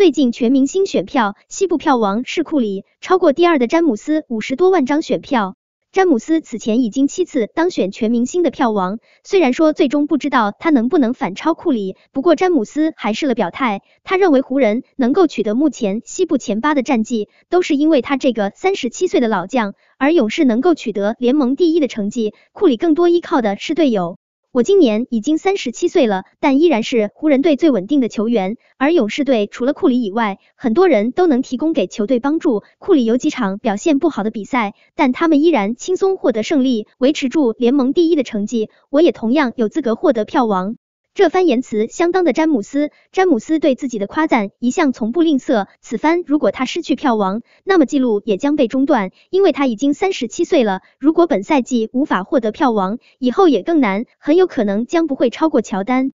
最近全明星选票，西部票王是库里，超过第二的詹姆斯五十多万张选票。詹姆斯此前已经七次当选全明星的票王，虽然说最终不知道他能不能反超库里，不过詹姆斯还是了表态，他认为湖人能够取得目前西部前八的战绩，都是因为他这个三十七岁的老将，而勇士能够取得联盟第一的成绩，库里更多依靠的是队友。我今年已经三十七岁了，但依然是湖人队最稳定的球员。而勇士队除了库里以外，很多人都能提供给球队帮助。库里有几场表现不好的比赛，但他们依然轻松获得胜利，维持住联盟第一的成绩。我也同样有资格获得票王。这番言辞相当的詹姆斯。詹姆斯对自己的夸赞一向从不吝啬。此番如果他失去票王，那么记录也将被中断，因为他已经三十七岁了。如果本赛季无法获得票王，以后也更难，很有可能将不会超过乔丹。